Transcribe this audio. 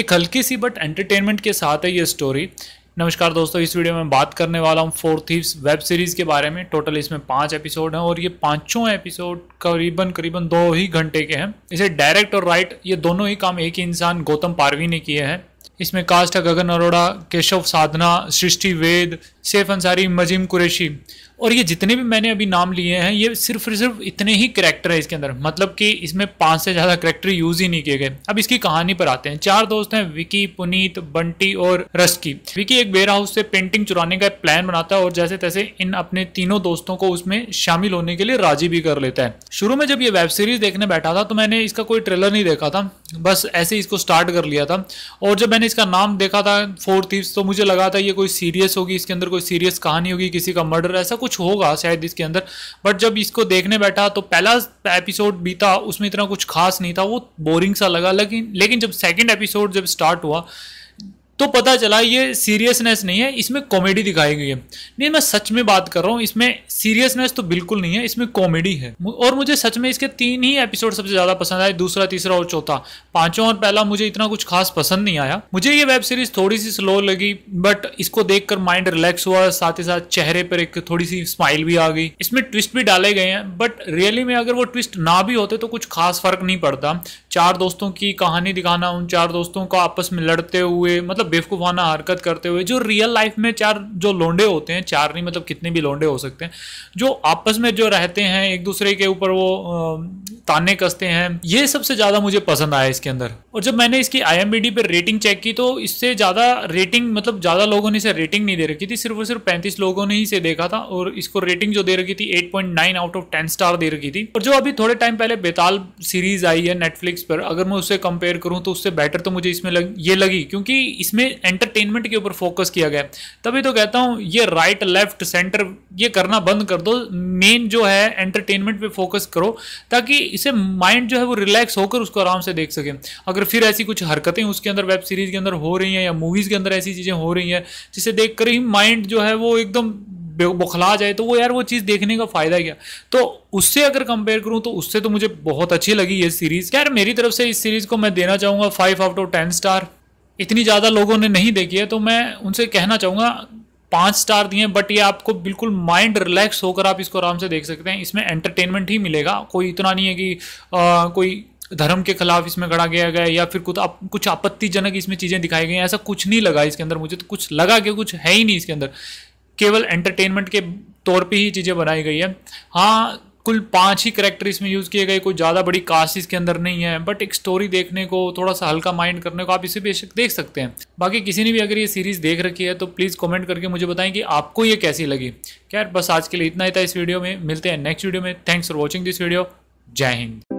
एक हल्की सी but entertainment के साथ है ये स्टोरी नमस्कार दोस्तों इस वीडियो में बात करने वाला हूँ फोर थीव्स वेब सीरीज़ के बारे में टोटल इसमें पांच एपिसोड हैं और ये पांचों एपिसोड करीबन करीबन दो ही घंटे के हैं इसे डायरेक्ट और राइट ये दोनों ही काम एक ही इंसान गौतम पारवी ने किए हैं इसमें कास्ट है गगन अरोड़ा केशव साधना सृष्टि वेद सैफ अंसारी मजीम कुरेशी और ये जितने भी मैंने अभी नाम लिए हैं ये सिर्फ और सिर्फ इतने ही करैक्टर हैं इसके अंदर मतलब कि इसमें पाँच से ज़्यादा करैक्टर यूज़ ही नहीं किए गए अब इसकी कहानी पर आते हैं चार दोस्त हैं विकी पुनीत बंटी और रस्की विकी एक वेयर हाउस से पेंटिंग चुराने का प्लान बनाता है और जैसे तैसे इन अपने तीनों दोस्तों को उसमें शामिल होने के लिए राजी भी कर लेता है शुरू में जब ये वेब सीरीज देखने बैठा था तो मैंने इसका कोई ट्रेलर नहीं देखा था बस ऐसे इसको स्टार्ट कर लिया था और जब मैंने इसका नाम देखा था फोर थीव्स तो मुझे लगा था ये कोई सीरियस होगी इसके अंदर कोई सीरियस कहानी होगी किसी का मर्डर ऐसा कुछ होगा शायद इसके अंदर बट जब इसको देखने बैठा तो पहला एपिसोड बीता उसमें इतना कुछ खास नहीं था वो बोरिंग सा लगा लेकिन लेकिन जब सेकेंड एपिसोड जब स्टार्ट हुआ तो पता चला ये सीरियसनेस नहीं है इसमें कॉमेडी दिखाई गई है नहीं मैं सच में बात कर रहा हूँ इसमें सीरियसनेस तो बिल्कुल नहीं है इसमें कॉमेडी है और मुझे सच में इसके तीन ही एपिसोड सबसे ज़्यादा पसंद आए दूसरा तीसरा और चौथा पांचों और पहला मुझे इतना कुछ खास पसंद नहीं आया मुझे ये वेब सीरीज थोड़ी सी स्लो लगी बट इसको देख माइंड रिलैक्स हुआ साथ ही साथ चेहरे पर एक थोड़ी सी स्माइल भी आ गई इसमें ट्विस्ट भी डाले गए हैं बट रियली में अगर वो ट्विस्ट ना भी होते तो कुछ खास फर्क नहीं पड़ता चार दोस्तों की कहानी दिखाना उन चार दोस्तों को आपस में लड़ते हुए मतलब बेवकूफ़ाना हरकत करते हुए जो रियल लाइफ में चार जो लोंडे होते हैं चार नहीं मतलब कितने भी लोंडे हो सकते हैं जो आपस में जो रहते हैं एक दूसरे के ऊपर वो ताने कसते हैं ये सबसे ज़्यादा मुझे पसंद आया इसके अंदर और जब मैंने इसकी आई पर रेटिंग चेक की तो इससे ज़्यादा रेटिंग मतलब ज़्यादा लोगों ने इसे रेटिंग नहीं दे रखी थी सिर्फ और सिर्फ पैंतीस लोगों ने ही इसे देखा था और इसको रेटिंग जो दे रखी थी 8.9 आउट ऑफ 10 स्टार दे रखी थी और जो अभी थोड़े टाइम पहले बेताल सीरीज आई है नेटफ्लिक्स पर अगर मैं उससे कंपेयर करूँ तो उससे बेटर तो मुझे इसमें लग, ये लगी क्योंकि इसमें एंटरटेनमेंट के ऊपर फोकस किया गया तभी तो कहता हूँ ये राइट लेफ्ट सेंटर ये करना बंद कर दो मेन जो है एंटरटेनमेंट पर फोकस करो ताकि इसे माइंड जो है वो रिलैक्स होकर उसको आराम से देख सके अगर अगर फिर ऐसी कुछ हरकतें उसके अंदर वेब सीरीज के अंदर हो रही हैं या मूवीज़ के अंदर ऐसी चीज़ें हो रही हैं जिसे देख कर ही माइंड जो है वो एकदम बुखला जाए तो वो यार वो चीज़ देखने का फ़ायदा क्या तो उससे अगर कंपेयर करूँ तो उससे तो मुझे बहुत अच्छी लगी ये सीरीज़ यार मेरी तरफ से इस सीरीज़ को मैं देना चाहूँगा five out of ten star इतनी ज़्यादा लोगों ने नहीं देखी है तो मैं उनसे कहना चाहूँगा पाँच स्टार दिए बट ये आपको बिल्कुल माइंड रिलैक्स होकर आप इसको आराम से देख सकते हैं इसमें एंटरटेनमेंट ही मिलेगा कोई इतना नहीं है कि आ, कोई धर्म के खिलाफ इसमें गड़ा गया गया या फिर कुछ आप, कुछ आपत्तिजनक इसमें चीज़ें दिखाई गई ऐसा कुछ नहीं लगा इसके अंदर मुझे तो कुछ लगा कि कुछ है ही नहीं इसके अंदर केवल एंटरटेनमेंट के तौर पे ही चीज़ें बनाई गई है हाँ कुल पांच ही करेक्टर इसमें यूज़ किए गए कोई ज़्यादा बड़ी कास्ट इसके अंदर नहीं है बट एक स्टोरी देखने को थोड़ा सा हल्का माइंड करने को आप इसे बेशक देख सकते हैं बाकी किसी ने भी अगर ये सीरीज़ देख रखी है तो प्लीज़ कमेंट करके मुझे बताएं कि आपको ये कैसी लगी क्यार बस आज के लिए इतना ही था इस वीडियो में मिलते हैं नेक्स्ट वीडियो में thanks for watching this video जय हिंद